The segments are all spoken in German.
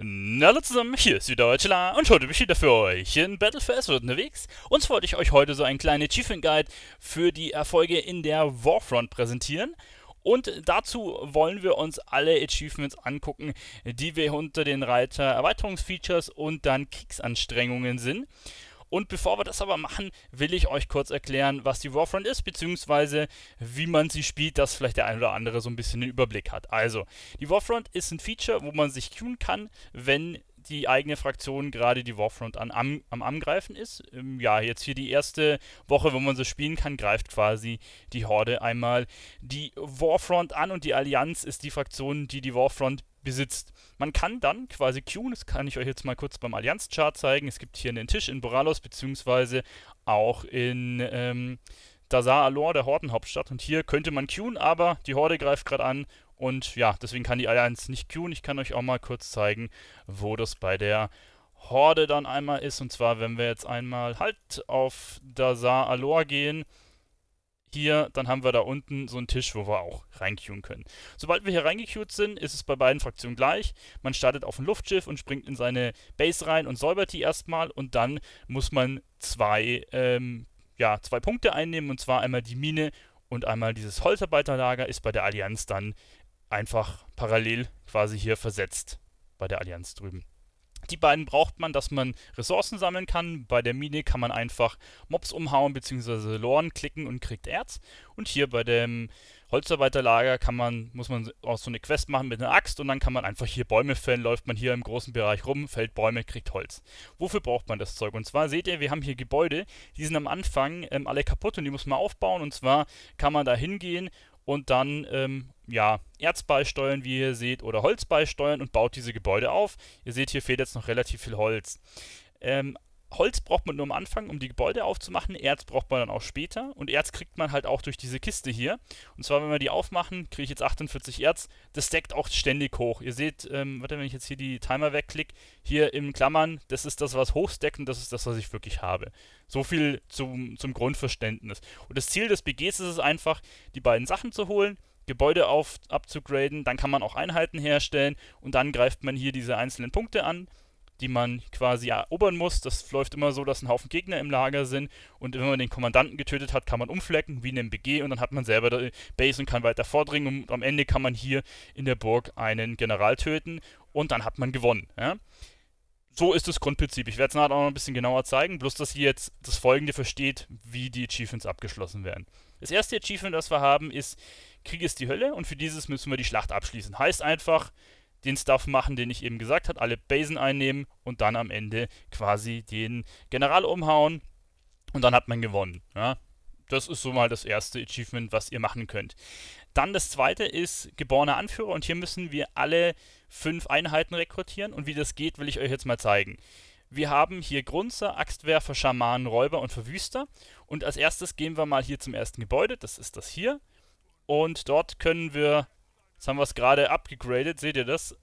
hallo zusammen, hier ist wieder Deutschland und heute bin ich wieder für euch in Battle for Azeroth unterwegs. Und zwar wollte ich euch heute so einen kleinen Achievement Guide für die Erfolge in der Warfront präsentieren. Und dazu wollen wir uns alle Achievements angucken, die wir unter den Reiter Erweiterungsfeatures und dann Kriegsanstrengungen sind. Und bevor wir das aber machen, will ich euch kurz erklären, was die Warfront ist, beziehungsweise wie man sie spielt, dass vielleicht der ein oder andere so ein bisschen den Überblick hat. Also, die Warfront ist ein Feature, wo man sich queuen kann, wenn die eigene Fraktion gerade die Warfront an, am, am Angreifen ist. Ähm, ja, jetzt hier die erste Woche, wo man so spielen kann, greift quasi die Horde einmal die Warfront an und die Allianz ist die Fraktion, die die Warfront besitzt. Man kann dann quasi queuen, das kann ich euch jetzt mal kurz beim Allianz-Chart zeigen. Es gibt hier einen Tisch in Boralos, beziehungsweise auch in ähm, Dazar Alor, der Hordenhauptstadt. Und hier könnte man queuen, aber die Horde greift gerade an. Und ja, deswegen kann die Allianz nicht queuen. Ich kann euch auch mal kurz zeigen, wo das bei der Horde dann einmal ist. Und zwar, wenn wir jetzt einmal halt auf Dazar Alor gehen, hier, dann haben wir da unten so einen Tisch, wo wir auch reinqueuen können. Sobald wir hier reingequeued sind, ist es bei beiden Fraktionen gleich. Man startet auf ein Luftschiff und springt in seine Base rein und säubert die erstmal und dann muss man zwei, ähm, ja, zwei Punkte einnehmen und zwar einmal die Mine und einmal dieses Holzarbeiterlager ist bei der Allianz dann einfach parallel quasi hier versetzt bei der Allianz drüben. Die beiden braucht man, dass man Ressourcen sammeln kann. Bei der Mine kann man einfach Mobs umhauen bzw. Loren klicken und kriegt Erz. Und hier bei dem Holzarbeiterlager kann man, muss man auch so eine Quest machen mit einer Axt und dann kann man einfach hier Bäume fällen, läuft man hier im großen Bereich rum, fällt Bäume, kriegt Holz. Wofür braucht man das Zeug? Und zwar seht ihr, wir haben hier Gebäude, die sind am Anfang ähm, alle kaputt und die muss man aufbauen. Und zwar kann man da hingehen und dann ähm, ja, Erz beisteuern, wie ihr seht, oder Holz beisteuern und baut diese Gebäude auf. Ihr seht, hier fehlt jetzt noch relativ viel Holz. Ähm, Holz braucht man nur am Anfang, um die Gebäude aufzumachen. Erz braucht man dann auch später. Und Erz kriegt man halt auch durch diese Kiste hier. Und zwar, wenn wir die aufmachen, kriege ich jetzt 48 Erz. Das stackt auch ständig hoch. Ihr seht, ähm, warte, wenn ich jetzt hier die Timer wegklicke, hier im Klammern, das ist das, was hochstackt und das ist das, was ich wirklich habe. So viel zum, zum Grundverständnis. Und das Ziel des BGs ist es einfach, die beiden Sachen zu holen. Gebäude auf, abzugraden, dann kann man auch Einheiten herstellen und dann greift man hier diese einzelnen Punkte an die man quasi erobern muss. Das läuft immer so, dass ein Haufen Gegner im Lager sind und wenn man den Kommandanten getötet hat, kann man umflecken, wie in einem BG, und dann hat man selber die Base und kann weiter vordringen und am Ende kann man hier in der Burg einen General töten und dann hat man gewonnen. Ja? So ist das Grundprinzip. Ich werde es nachher auch noch ein bisschen genauer zeigen, bloß dass ihr jetzt das Folgende versteht, wie die Achievements abgeschlossen werden. Das erste Achievement, das wir haben, ist Krieg ist die Hölle und für dieses müssen wir die Schlacht abschließen. Heißt einfach, den Stuff machen, den ich eben gesagt habe, alle Basen einnehmen und dann am Ende quasi den General umhauen und dann hat man gewonnen. Ja? Das ist so mal das erste Achievement, was ihr machen könnt. Dann das zweite ist geborener Anführer und hier müssen wir alle fünf Einheiten rekrutieren und wie das geht, will ich euch jetzt mal zeigen. Wir haben hier Grunzer, Axtwerfer, Schamanen, Räuber und Verwüster. Und als erstes gehen wir mal hier zum ersten Gebäude, das ist das hier. Und dort können wir Jetzt haben wir es gerade abgegradet, seht ihr das?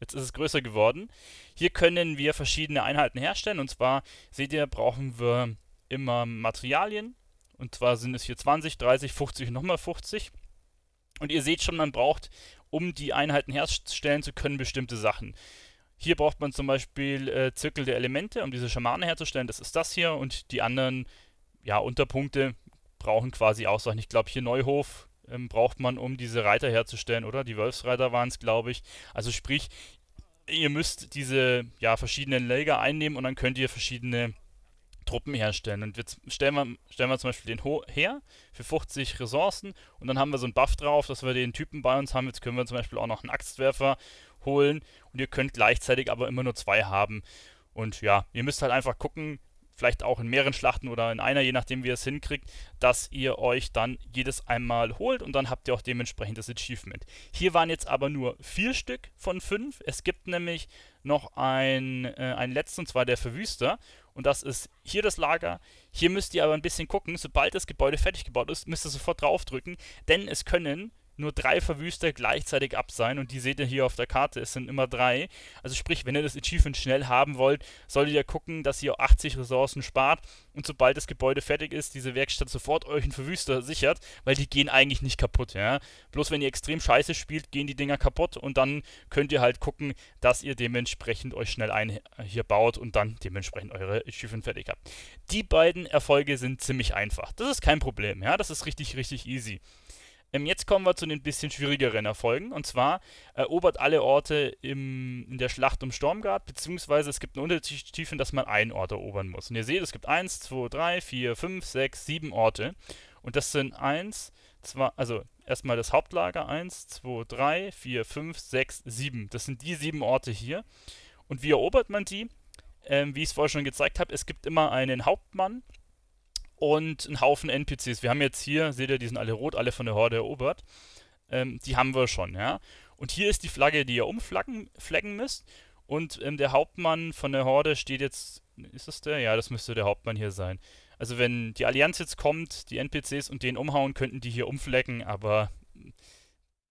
Jetzt ist es größer geworden. Hier können wir verschiedene Einheiten herstellen. Und zwar, seht ihr, brauchen wir immer Materialien. Und zwar sind es hier 20, 30, 50 und nochmal 50. Und ihr seht schon, man braucht, um die Einheiten herstellen zu können, bestimmte Sachen. Hier braucht man zum Beispiel äh, Zirkel der Elemente, um diese Schamane herzustellen. Das ist das hier. Und die anderen ja, Unterpunkte brauchen quasi ausreichend. Ich glaube, hier Neuhof ähm, braucht man, um diese Reiter herzustellen, oder? Die Wolfsreiter waren es, glaube ich. Also sprich, ihr müsst diese ja, verschiedenen Lager einnehmen und dann könnt ihr verschiedene Truppen herstellen. Und jetzt stellen wir, stellen wir zum Beispiel den Ho her für 50 Ressourcen und dann haben wir so einen Buff drauf, dass wir den Typen bei uns haben. Jetzt können wir zum Beispiel auch noch einen Axtwerfer holen und ihr könnt gleichzeitig aber immer nur zwei haben. Und ja, ihr müsst halt einfach gucken, vielleicht auch in mehreren Schlachten oder in einer, je nachdem wie ihr es hinkriegt, dass ihr euch dann jedes einmal holt und dann habt ihr auch dementsprechend das Achievement. Hier waren jetzt aber nur vier Stück von fünf. Es gibt nämlich noch ein, äh, einen letzten, und zwar der Verwüster. Und das ist hier das Lager. Hier müsst ihr aber ein bisschen gucken. Sobald das Gebäude fertig gebaut ist, müsst ihr sofort draufdrücken, denn es können nur drei Verwüster gleichzeitig ab sein und die seht ihr hier auf der Karte, es sind immer drei. Also sprich, wenn ihr das Achievement schnell haben wollt, solltet ihr gucken, dass ihr 80 Ressourcen spart und sobald das Gebäude fertig ist, diese Werkstatt sofort euch einen Verwüster sichert, weil die gehen eigentlich nicht kaputt, ja. Bloß wenn ihr extrem scheiße spielt, gehen die Dinger kaputt und dann könnt ihr halt gucken, dass ihr dementsprechend euch schnell ein äh, hier baut und dann dementsprechend eure Achievement fertig habt. Die beiden Erfolge sind ziemlich einfach. Das ist kein Problem, ja, das ist richtig, richtig easy. Ähm, jetzt kommen wir zu den bisschen schwierigeren Erfolgen. Und zwar erobert alle Orte im, in der Schlacht um Stormgard, beziehungsweise es gibt einen Unterschied, dass man einen Ort erobern muss. Und ihr seht, es gibt 1, 2, 3, 4, 5, 6, 7 Orte. Und das sind 1, 2, also erstmal das Hauptlager 1, 2, 3, 4, 5, 6, 7. Das sind die sieben Orte hier. Und wie erobert man die? Ähm, wie ich es vorher schon gezeigt habe, es gibt immer einen Hauptmann und einen Haufen NPCs. Wir haben jetzt hier, seht ihr, die sind alle rot, alle von der Horde erobert. Ähm, die haben wir schon, ja. Und hier ist die Flagge, die ihr umflaggen müsst. Und ähm, der Hauptmann von der Horde steht jetzt. Ist das der? Ja, das müsste der Hauptmann hier sein. Also, wenn die Allianz jetzt kommt, die NPCs und den umhauen, könnten die hier umflecken, aber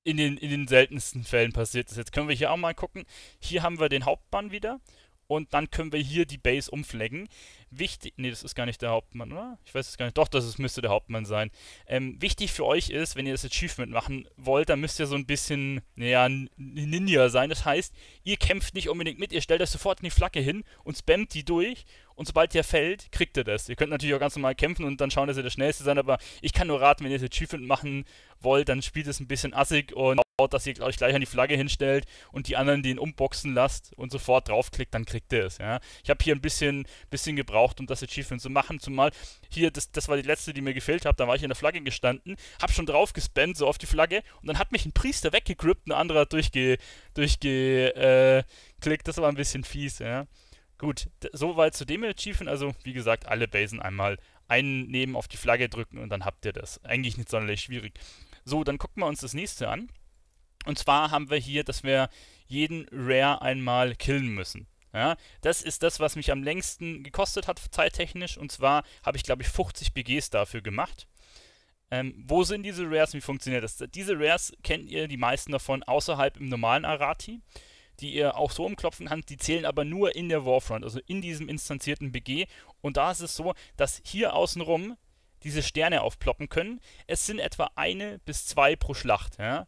in den, in den seltensten Fällen passiert das. Jetzt können wir hier auch mal gucken. Hier haben wir den Hauptmann wieder und dann können wir hier die Base umflaggen. Wichtig, nee, das ist gar nicht der Hauptmann, oder? Ich weiß es gar nicht. Doch, das ist, müsste der Hauptmann sein. Ähm, wichtig für euch ist, wenn ihr das Achievement machen wollt, dann müsst ihr so ein bisschen, naja, Ninja sein. Das heißt, ihr kämpft nicht unbedingt mit, ihr stellt das sofort in die Flagge hin und spammt die durch und sobald der fällt, kriegt ihr das. Ihr könnt natürlich auch ganz normal kämpfen und dann schauen, dass ihr das Schnellste seid, aber ich kann nur raten, wenn ihr das Achievement machen wollt, dann spielt es ein bisschen assig und baut, dass ihr euch gleich an die Flagge hinstellt und die anderen den umboxen lasst und sofort draufklickt, dann kriegt ihr es. Ja? Ich habe hier ein bisschen, bisschen gebraucht, um das Achievement zu machen, zumal hier, das, das war die letzte, die mir gefehlt hat, da war ich in der Flagge gestanden, habe schon drauf gespannt, so auf die Flagge und dann hat mich ein Priester weggegrippt, ein anderer durchgeklickt, durchge, äh, das war ein bisschen fies. Ja? Gut, soweit zu dem Achievement, also wie gesagt, alle Basen einmal einnehmen, auf die Flagge drücken und dann habt ihr das. Eigentlich nicht sonderlich schwierig. So, dann gucken wir uns das nächste an. Und zwar haben wir hier, dass wir jeden Rare einmal killen müssen. Ja, das ist das, was mich am längsten gekostet hat, zeittechnisch. Und zwar habe ich, glaube ich, 50 BGs dafür gemacht. Ähm, wo sind diese Rares? Wie funktioniert das? Diese Rares kennt ihr die meisten davon außerhalb im normalen Arati, die ihr auch so umklopfen könnt. Die zählen aber nur in der Warfront, also in diesem instanzierten BG. Und da ist es so, dass hier außenrum diese Sterne aufploppen können. Es sind etwa eine bis zwei pro Schlacht. Ja?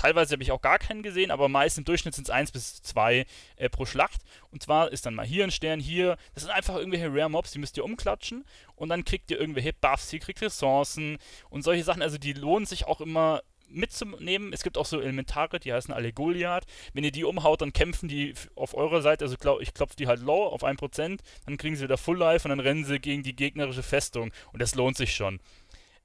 Teilweise habe ich auch gar keinen gesehen, aber meist im Durchschnitt sind es 1 bis 2 äh, pro Schlacht. Und zwar ist dann mal hier ein Stern, hier. Das sind einfach irgendwelche Rare Mobs, die müsst ihr umklatschen. Und dann kriegt ihr irgendwelche Buffs, ihr kriegt Ressourcen und solche Sachen. Also die lohnen sich auch immer mitzunehmen. Es gibt auch so Elementare, die heißen alle Goliath. Wenn ihr die umhaut, dann kämpfen die auf eurer Seite. Also glaub, ich klopfe die halt low auf 1%, dann kriegen sie wieder Full Life und dann rennen sie gegen die gegnerische Festung. Und das lohnt sich schon.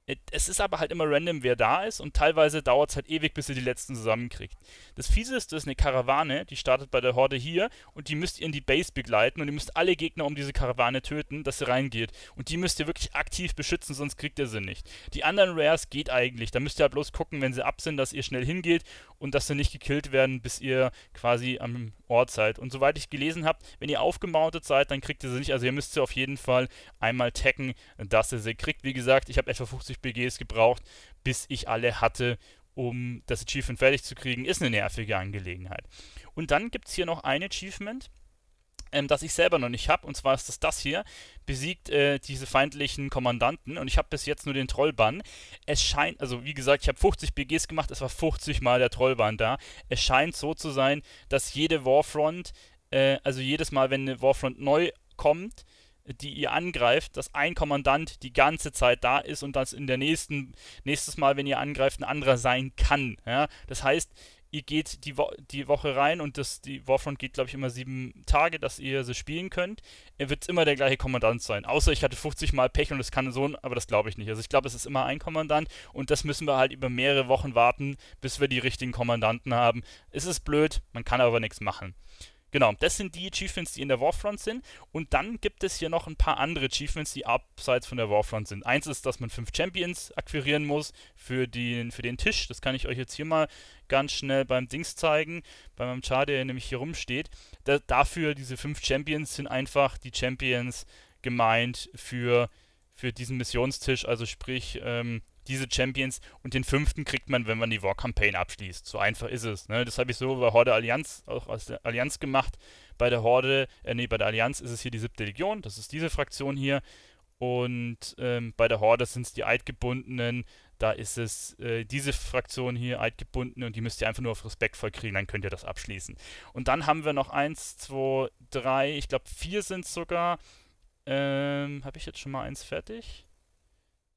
Äh, es ist aber halt immer random, wer da ist und teilweise dauert es halt ewig, bis ihr die letzten zusammenkriegt. Das Fieseste ist eine Karawane, die startet bei der Horde hier und die müsst ihr in die Base begleiten und ihr müsst alle Gegner um diese Karawane töten, dass sie reingeht. Und die müsst ihr wirklich aktiv beschützen, sonst kriegt ihr sie nicht. Die anderen Rares geht eigentlich, da müsst ihr halt bloß gucken, wenn sie ab sind, dass ihr schnell hingeht und dass sie nicht gekillt werden, bis ihr quasi am Ortszeit. Und soweit ich gelesen habe, wenn ihr aufgemountet seid, dann kriegt ihr sie nicht. Also ihr müsst sie auf jeden Fall einmal taggen, dass ihr sie kriegt. Wie gesagt, ich habe etwa 50 BGs gebraucht, bis ich alle hatte, um das Achievement fertig zu kriegen. Ist eine nervige Angelegenheit. Und dann gibt es hier noch ein Achievement ähm, das ich selber noch nicht habe. Und zwar ist das das hier. Besiegt äh, diese feindlichen Kommandanten. Und ich habe bis jetzt nur den Trollbann. Es scheint, also wie gesagt, ich habe 50 BGs gemacht. Es war 50 Mal der Trollbann da. Es scheint so zu sein, dass jede Warfront, äh, also jedes Mal, wenn eine Warfront neu kommt, die ihr angreift, dass ein Kommandant die ganze Zeit da ist und dass in der nächsten, nächstes Mal, wenn ihr angreift, ein anderer sein kann. Ja? Das heißt, ihr geht die, Wo die Woche rein und das, die Warfront geht, glaube ich, immer sieben Tage, dass ihr sie spielen könnt, wird es immer der gleiche Kommandant sein. Außer ich hatte 50 Mal Pech und es kann so, aber das glaube ich nicht. Also ich glaube, es ist immer ein Kommandant und das müssen wir halt über mehrere Wochen warten, bis wir die richtigen Kommandanten haben. Es ist blöd, man kann aber nichts machen. Genau, das sind die Achievements, die in der Warfront sind. Und dann gibt es hier noch ein paar andere Achievements, die abseits von der Warfront sind. Eins ist, dass man fünf Champions akquirieren muss für den, für den Tisch. Das kann ich euch jetzt hier mal ganz schnell beim Dings zeigen, bei meinem Char, der nämlich hier rumsteht. Da, dafür, diese fünf Champions sind einfach die Champions gemeint für, für diesen Missionstisch. Also sprich, ähm, diese Champions und den fünften kriegt man, wenn man die War-Campaign abschließt. So einfach ist es. Ne? Das habe ich so bei Horde Allianz, auch aus der Allianz gemacht. Bei der Horde, äh, nee, bei der Allianz ist es hier die siebte Legion, das ist diese Fraktion hier. Und ähm, bei der Horde sind es die Eidgebundenen, da ist es äh, diese Fraktion hier eidgebunden und die müsst ihr einfach nur auf respektvoll kriegen, dann könnt ihr das abschließen. Und dann haben wir noch eins, zwei, drei, ich glaube vier sind sogar. Ähm, Habe ich jetzt schon mal eins fertig?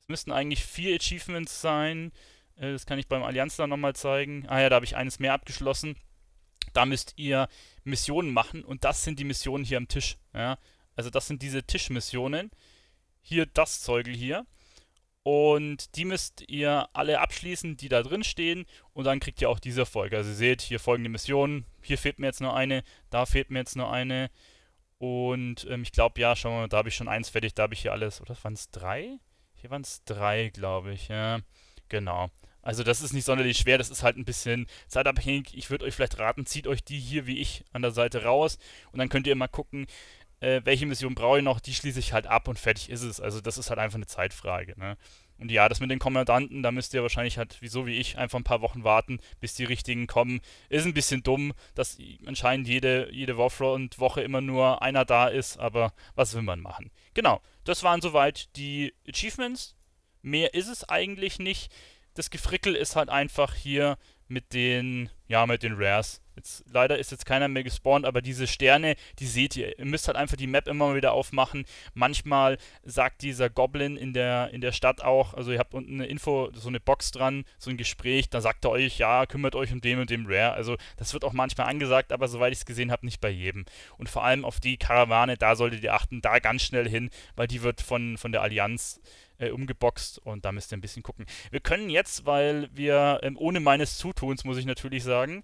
müssten eigentlich vier Achievements sein. Äh, das kann ich beim Allianz dann nochmal zeigen. Ah ja, da habe ich eines mehr abgeschlossen. Da müsst ihr Missionen machen und das sind die Missionen hier am Tisch. Ja? Also das sind diese Tischmissionen. Hier das Zeugel hier. Und die müsst ihr alle abschließen, die da drin stehen. Und dann kriegt ihr auch diese Folge. Also ihr seht, hier folgende Missionen. Hier fehlt mir jetzt nur eine. Da fehlt mir jetzt nur eine. Und ähm, ich glaube, ja, schau mal, da habe ich schon eins fertig. Da habe ich hier alles. Oder waren es drei? Hier waren es drei, glaube ich. Ja, genau. Also das ist nicht sonderlich schwer, das ist halt ein bisschen zeitabhängig. Ich würde euch vielleicht raten, zieht euch die hier wie ich an der Seite raus und dann könnt ihr mal gucken, äh, welche Mission brauche ich noch, die schließe ich halt ab und fertig ist es. Also das ist halt einfach eine Zeitfrage. Ne? Und ja, das mit den Kommandanten, da müsst ihr wahrscheinlich halt, wieso wie ich, einfach ein paar Wochen warten, bis die richtigen kommen. Ist ein bisschen dumm, dass anscheinend jede, jede Woche immer nur einer da ist, aber was will man machen? Genau, das waren soweit die Achievements. Mehr ist es eigentlich nicht. Das Gefrickel ist halt einfach hier mit den, ja, mit den Rares Jetzt, leider ist jetzt keiner mehr gespawnt, aber diese Sterne, die seht ihr. Ihr müsst halt einfach die Map immer mal wieder aufmachen. Manchmal sagt dieser Goblin in der, in der Stadt auch, also ihr habt unten eine Info, so eine Box dran, so ein Gespräch, da sagt er euch, ja, kümmert euch um den und dem Rare. Also das wird auch manchmal angesagt, aber soweit ich es gesehen habe, nicht bei jedem. Und vor allem auf die Karawane, da solltet ihr achten, da ganz schnell hin, weil die wird von, von der Allianz äh, umgeboxt und da müsst ihr ein bisschen gucken. Wir können jetzt, weil wir ähm, ohne meines Zutuns, muss ich natürlich sagen,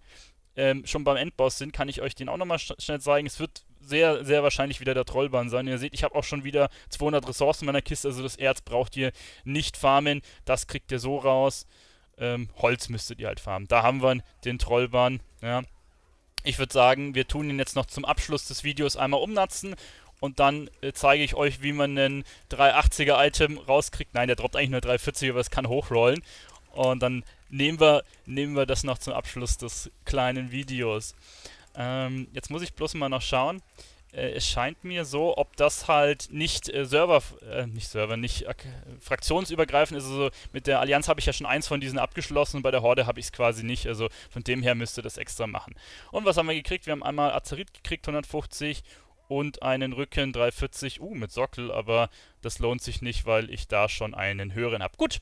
ähm, schon beim Endboss sind, kann ich euch den auch nochmal sch schnell zeigen. Es wird sehr, sehr wahrscheinlich wieder der Trollbahn sein. Ihr seht, ich habe auch schon wieder 200 Ressourcen in meiner Kiste, also das Erz braucht ihr nicht farmen. Das kriegt ihr so raus. Ähm, Holz müsstet ihr halt farmen. Da haben wir den Trollbahn. Ja. Ich würde sagen, wir tun ihn jetzt noch zum Abschluss des Videos einmal umnatzen und dann äh, zeige ich euch, wie man einen 380er-Item rauskriegt. Nein, der droppt eigentlich nur 340, aber es kann hochrollen. Und dann nehmen wir, nehmen wir das noch zum Abschluss des kleinen Videos. Ähm, jetzt muss ich bloß mal noch schauen. Äh, es scheint mir so, ob das halt nicht äh, Server, äh, nicht Server, nicht äh, fraktionsübergreifend ist. Also mit der Allianz habe ich ja schon eins von diesen abgeschlossen und bei der Horde habe ich es quasi nicht. Also von dem her müsste das extra machen. Und was haben wir gekriegt? Wir haben einmal Azerit gekriegt, 150 und einen Rücken 340, uh, mit Sockel, aber das lohnt sich nicht, weil ich da schon einen höheren habe. Gut,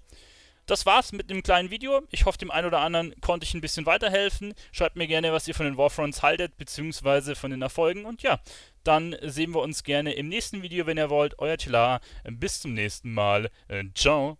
das war's mit einem kleinen Video. Ich hoffe, dem einen oder anderen konnte ich ein bisschen weiterhelfen. Schreibt mir gerne, was ihr von den Warfronts haltet, beziehungsweise von den Erfolgen. Und ja, dann sehen wir uns gerne im nächsten Video, wenn ihr wollt. Euer Tilar, bis zum nächsten Mal. Äh, ciao.